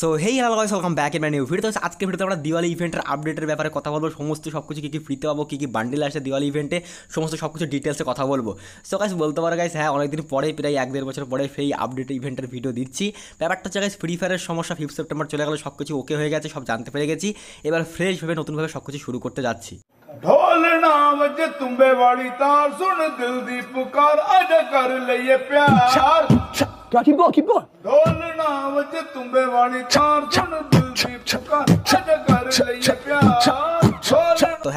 So hey hello guys welcome back in my new video তো আজকে ভিডিওতে আমরা দিওয়ালি ইভেন্টের আপডেটের ব্যাপারে কথা বলবো সমস্ত সব কিছু কী কী ফ্রিতে পাবো কী কী বান্ডিল আসে দিওয়ালি ইভেন্টে সমস্ত সব কিছু ডিটেলসে কথা বলবো সো গাইস বলতে পারো গাইস হ্যাঁ অনেকদিন পরে প্রায় এক দেড় বছর পরে সেই আপডেট ইভেন্টের ভিডিও দিচ্ছি ব্যাপারটা হচ্ছে গাইস ফ্রি ফায়ারের সমস্যা ফিফথ সেপ্টেম্বর চলে গেলে সব কিছু ওকে হয়ে গেছে সব জানতে পেরে গেছি এবার ফ্রেশভাবে নতুনভাবে সব কিছু শুরু করতে যাচ্ছি ঢোল না বজে তুম্বে বাড়ি তার শুন দিল দি পুকার আজ কর প্যার Yeah, keep going, keep going.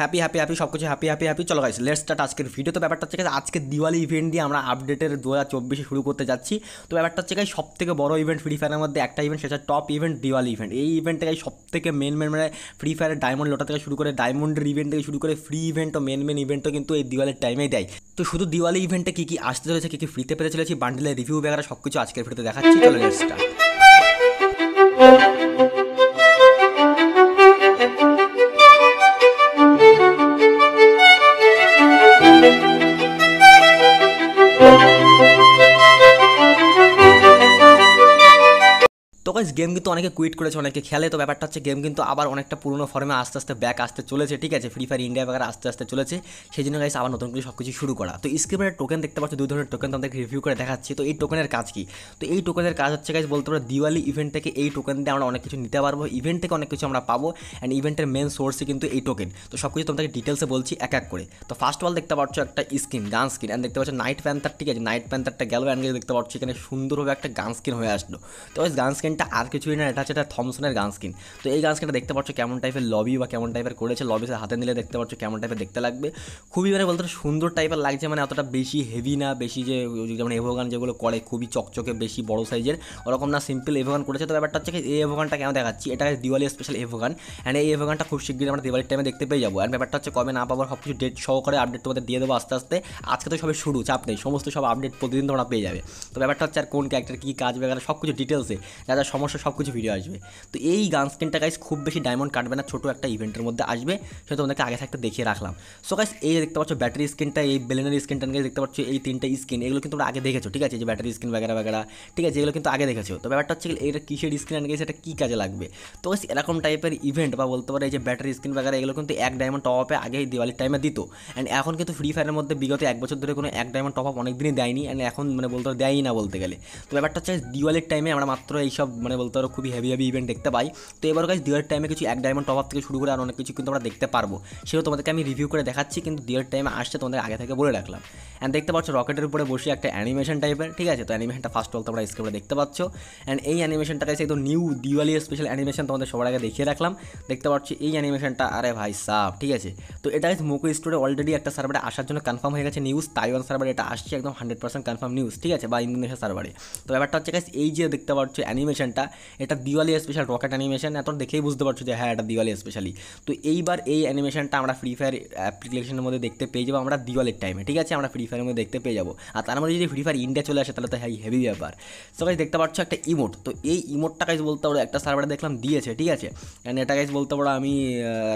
Happy happy happy সব কিছু হ্যাপি হ্যাপি হ্যাপি চলো গাইস লেটস স্টার্ট আজকের ভিডিও তো ব্যাপারটা হচ্ছে আজকে দিওয়ালি ইভেন্ট দিয়ে আমরা আপডেটের দু হাজার চব্বিশে শুরু করতে যাচ্ছি তো ব্যাপারটা হচ্ছে সব থেকে বড় ইভেন্ট ফ্রি ফায়ারের মধ্যে একটা ইভেন্ট সেটা টপ ইভেন্ট দিওয়ালি ইভেন্ট এই ইভেন্টে সব থেকে মেন মেন মানে ফ্রি ফায়ারের ডায়মন্ড লোটা থেকে শুরু করে ডায়মন্ডের ইভেন্ট থেকে শুরু করে ফ্রি ইভেন্ট ও মেন মেন ইভেন্টও কিন্তু এই দিওয়ালির টাইমে দেয় তো শুধু দিওয়ালি ইভেন্টে কী কী আসতে চলেছে কী কী ফ্রিতে পেতে চলেছি বান্ডেলের রিভিউ বেগারা সব কিছু আজকের ভিডিওতে দেখাচ্ছি চলো লেটস স্টার্ট তো গাইজ গেম কিন্তু অনেকে কুইট করেছে অনেকে খেলে তো ব্যাপারটা হচ্ছে গেম কিন্তু আবার অনেকটা পুরনো ফর্মে আস্তে আস্তে ব্যাক আসতে চলেছে ঠিক আছে ফ্রি ফায়ার ইন্ডিয়া ব্যাপার আস্তে আস্তে চলেছে সেই জন্য গাইজ আবার নতুন করে সব কিছু শুরু করা তো স্ক্রিপের টোকেন দেখতে পাচ্ছ দুই ধরনের টোকেন তাদেরকে রিভিউ করে দেখাচ্ছি তো এই টোকেনের কাজ কি তো এই টোকেনের কাজ হচ্ছে গাইজ বলতে পারো দিওয়ালি ইভেন্ট থেকে এই টোকেন দিয়ে আমরা অনেক কিছু নিতে পারবো ইভেন্ট থেকে অনেক কিছু আমরা পাবো অ্যান্ড ইভেন্টের মেন সোর্সই কিন্তু এই টোকেন তো সব কিছু তোমাদেরকে ডিটেলসে বলছি এক এক করে তো ফার্স্ট অফ অল দেখতে পাচ্ছ একটা স্কিন গান স্কিন অ্যান্ড দেখতে পাচ্ছ নাইট প্যান্থার ঠিক আছে নাইট প্যান্থারটা গেল অ্যান্ড দেখতে পাচ্ছি এখানে সুন্দরভাবে একটা গান স্কিন হয়ে আসলো তো গান স্কিন স্কিনটা আর কিছুই না এটা হচ্ছে একটা থমসনের গান স্কিন তো এই গান স্কিনটা দেখতে পাচ্ছ কেমন টাইপের লবি বা কেমন টাইপের করেছে লবিতে হাতে নিলে দেখতে পাচ্ছ কেমন টাইপের দেখতে লাগবে খুবই মানে বলতে সুন্দর টাইপের লাগছে মানে অতটা বেশি হেভি না বেশি যে যেমন এভোগান যেগুলো করে খুবই চকচকে বেশি বড় সাইজের ওরকম না সিম্পল এভোগান করেছে তো ব্যাপারটা হচ্ছে এই এভোগানটা কেন দেখাচ্ছি এটা দিওয়ালি স্পেশাল এভোগান অ্যান্ড এই এভোগানটা খুব শীঘ্রই আমরা দিওয়ালির টাইমে দেখতে পেয়ে যাবো অ্যান্ড ব্যাপারটা হচ্ছে কবে না পাবো সব কিছু ডেট সহকারে আপডেট তোমাদের দিয়ে দেবো আস্তে আস্তে আজকে তো সবাই শুরু চাপ নেই সমস্ত সব আপডেট প্রতিদিন তোমরা পেয়ে যাবে তো ব্যাপারটা হচ্ছে আর কোন ক্যারেক্টার কী কাজ বেগারে সব কিছু ডিটেলসে যা যা সমস্যা সব কিছু ভিডিও আসবে তো এই গান স্ক্রিনটা গাইস খুব বেশি ডায়মন্ড কাটবে না ছোটো একটা ইভেন্টের মধ্যে আসবে সেটা তোমাদেরকে আগে থাকতে দেখিয়ে রাখলাম সো গাইস এই দেখতে পাচ্ছ ব্যাটারি স্ক্রিনটা এই বেলেনের স্ক্রিনটা গাইস দেখতে পাচ্ছ এই তিনটা স্ক্রিন এগুলো কিন্তু তোমরা আগে দেখেছো ঠিক আছে যে ব্যাটারি স্ক্রিন বাগেরা বাগেরা ঠিক আছে এগুলো কিন্তু আগে দেখেছো তো ব্যাপারটা হচ্ছে এটা কিসের স্ক্রিন আনগে সেটা কী কাজে লাগবে তো গাইস এরকম টাইপের ইভেন্ট বা বলতে পারে এই যে ব্যাটারি স্ক্রিন বাগেরা এগুলো কিন্তু এক ডায়মন্ড টপ আপে আগে দিওয়ালির টাইমে দিত অ্যান্ড এখন কিন্তু ফ্রি ফায়ারের মধ্যে বিগত এক বছর ধরে কোনো এক ডায়মন্ড টপ আপ অনেকদিনই দেয়নি অ্যান্ড এখন মানে বলতে দেয়ই না বলতে গেলে তো ব্যাপারটা হচ্ছে দিওয়ালির টাইমে আমরা মাত্র এইসব মানে বলতে পারো খুবই হেভি হেভি ইভেন্ট দেখতে পাই তো এবার গাছ দিয়ার টাইমে কিছু এক ডায়মন্ড টপ আপ থেকে শুরু করে আর অনেক কিছু কিন্তু আমরা দেখতে পারবো সেটা তোমাদেরকে আমি রিভিউ করে দেখাচ্ছি কিন্তু দিয়ার টাইমে আসছে তোমাদের আগে থেকে বলে রাখলাম অ্যান্ড দেখতে পাচ্ছ রকেটের উপরে বসে একটা অ্যানিমেশন টাইপের ঠিক আছে তো অ্যানিমেশনটা ফার্স্ট অল তোমরা স্ক্রিপ্টে দেখতে পাচ্ছ অ্যান্ড এই অ্যানিমেশনটা কাছে একদম নিউ দিওয়ালি স্পেশাল অ্যানিমেশন তোমাদের সবার আগে দেখিয়ে রাখলাম দেখতে পাচ্ছি এই অ্যানিমেশনটা আরে ভাই সাফ ঠিক আছে তো এটা মোকো স্টোরে অলরেডি একটা সার্ভারে আসার জন্য কনফার্ম হয়ে গেছে নিউজ তাইওয়ান সার্ভারে এটা আসছে একদম হান্ড্রেড পার্সেন্ট কনফার্ম নিউজ ঠিক আছে বা ইন্দোনেশিয়া সার্ভারে তো ব্যাপারটা হচ্ছে গাইস এই যে দেখতে পাচ্ছ অ্যানিমেশন অ্যানিমেশনটা এটা দিওয়ালি স্পেশাল রকেট অ্যানিমেশন এত দেখেই বুঝতে পারছো যে হ্যাঁ এটা দিওয়ালি স্পেশালি তো এইবার এই অ্যানিমেশনটা আমরা ফ্রি ফায়ার অ্যাপ্লিকেশনের মধ্যে দেখতে পেয়ে যাবো আমরা দিওয়ালির টাইমে ঠিক আছে আমরা ফ্রি ফায়ারের মধ্যে দেখতে পেয়ে যাবো আর তার মধ্যে যদি ফ্রি ফায়ার ইন্ডিয়া চলে আসে তাহলে তো হাই হ্যাঁ, হেভি ব্যাপার সো গাইজ দেখতে পাচ্ছ একটা ইমোট তো এই ইমোটটা গাইজ বলতে পারো একটা সার্ভারে দেখলাম দিয়েছে ঠিক আছে অ্যান্ড এটা গাইজ বলতে পারো আমি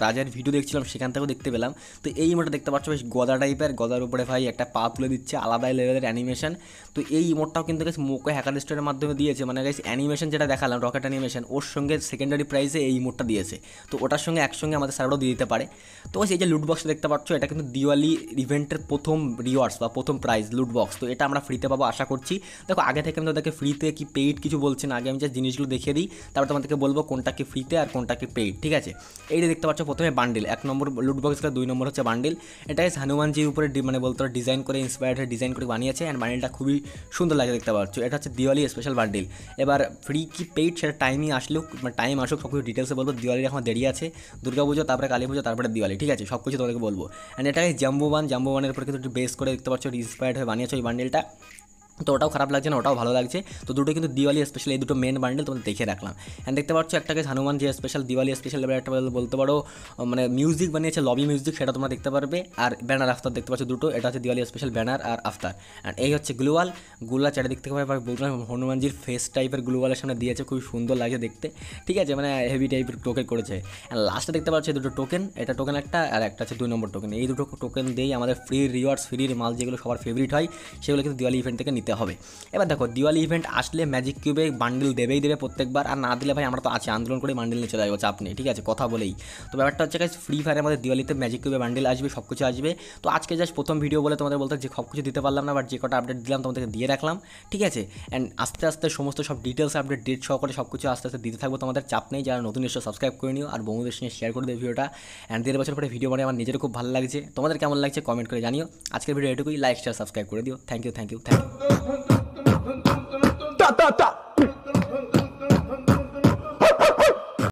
রাজার ভিডিও দেখছিলাম সেখান থেকেও দেখতে পেলাম তো এই ইমোটটা দেখতে পাচ্ছ বেশ গদা টাইপের গদার উপরে ভাই একটা পা তুলে দিচ্ছে আলাদা লেভেলের অ্যানিমেশন তো এই ইমোটটাও কিন্তু গাইজ মোকো হ্যাকার স্টোরের মাধ্যমে দিয়েছে মানে গাইজ অ্যানিমেশন যেটা যেটা দেখালাম রকেট অ্যানিমেশন ওর সঙ্গে সেকেন্ডারি প্রাইজে এই মোটটা দিয়েছে তো ওটার সঙ্গে একসঙ্গে আমাদের স্যারও দিয়ে দিতে পারে তো এই যে লুটবক্স দেখতে পাচ্ছ এটা কিন্তু দিওয়ালি ইভেন্টের প্রথম রিওয়ার্ডস বা প্রথম প্রাইজ লুটবক্স তো এটা আমরা ফ্রিতে পাবো আশা করছি দেখো আগে থেকে আমি তাদেরকে ফ্রিতে কি পেইড কিছু বলছি না আগে আমি যে জিনিসগুলো দেখিয়ে দিই তারপর তোমাদেরকে বলবো কোনটা কি ফ্রিতে আর কোনটা কি পেইড ঠিক আছে এইটা দেখতে পাচ্ছ প্রথমে বান্ডিল এক নম্বর লুটবক্স দুই নম্বর হচ্ছে বান্ডিল এটা হনুমানজির উপরে মানে বলতো ডিজাইন করে ইন্সপায়ার্ড হয়ে ডিজাইন করে বানিয়েছে অ্যান্ড বান্ডিলটা খুবই সুন্দর লাগে দেখতে পাচ্ছ এটা হচ্ছে দিওয়ালি স্পেশাল বান্ডিল এবার ফ্রি কি পেইড সেটা টাইমই আসলেও টাইম মানে আসুক সব কিছু ডিটেলসে বলবো দিওয়ালির এখন দেরি আছে দুর্গা পুজো তারপরে কালী পুজো তারপরে দিওয়ালি ঠিক আছে সব কিছু তোমাকে বলবো অ্যান্ড এটাকে জাম্বুবান জাম্বোবানের উপর কিন্তু একটু বেস করে দেখতে পাচ্ছ ইন্সপায়ার্ড হয়ে বানিয়েছো এই বান্ডেলটা তো ওটাও খারাপ লাগছে না ওটাও ভালো লাগছে তো দুটো কিন্তু দিওয়ালি স্পেশাল এই দুটো মেন বান্ডেল তোমাদের দেখে রাখলাম অ্যান্ড দেখতে পাচ্ছ একটাকে হনুমান যে স্পেশাল দিওয়ালি স্পেশাল এবার একটা বলতে পারো মানে মিউজিক বানিয়েছে লবি মিউজিক সেটা তোমরা দেখতে পারবে আর ব্যানার আফতার দেখতে পাচ্ছ দুটো এটা হচ্ছে দিওয়ালি স্পেশাল ব্যানার আর আফতার অ্যান্ড এই হচ্ছে গ্লোয়াল গুলা চারিদিক থেকে পারে বললাম হনুমানজির ফেস টাইপের গ্লোয়ালের সামনে দিয়েছে খুবই সুন্দর লাগে দেখতে ঠিক আছে মানে হেভি টাইপের টোকেন করেছে অ্যান্ড লাস্টে দেখতে পাচ্ছ দুটো টোকেন এটা টোকেন একটা আর একটা হচ্ছে দুই নম্বর টোকেন এই দুটো টোকেন দিয়েই আমাদের ফ্রি রিওয়ার্ডস ফ্রির মাল যেগুলো সবার ফেভারিট হয় সেগুলো কিন্তু দিওয়ালি ইভেন্ট থেকে দিতে হবে এবার দেখো দিওয়ালি ইভেন্ট আসলে ম্যাজিক কিউবে বান্ডিল দেবেই দেবে প্রত্যেকবার আর না দিলে ভাই আমরা তো আছে আন্দোলন করে বান্ডিল নিয়ে চলে যাবো চাপ নেই ঠিক আছে কথা বলেই তো ব্যাপারটা হচ্ছে গাছ ফ্রি ফায়ারের মধ্যে দিওয়ালিতে ম্যাজিক কিউবে বান্ডিল আসবে সব কিছু আসবে তো আজকে জাস্ট প্রথম ভিডিও বলে তোমাদের বলতে যে সব কিছু দিতে পারলাম না বাট যে কটা আপডেট দিলাম তোমাদেরকে দিয়ে রাখলাম ঠিক আছে অ্যান্ড আস্তে আস্তে সমস্ত সব ডিটেলস আপডেট ডেট সহকারে সব কিছু আস্তে আস্তে দিতে থাকবো তোমাদের চাপ নেই যারা নতুন এসে সাবস্ক্রাইব করে নিও আর বন্ধুদের সঙ্গে শেয়ার করে দেবে ভিডিওটা অ্যান্ড দেড় বছর পরে ভিডিও বানিয়ে আমার নিজের খুব ভালো লাগছে তোমাদের কেমন লাগছে কমেন্ট করে জানিও আজকের ভিডিও এটুকুই লাইক শেয়ার সাবস্ক্রাইব করে দিও thank you thank you thank you タタタ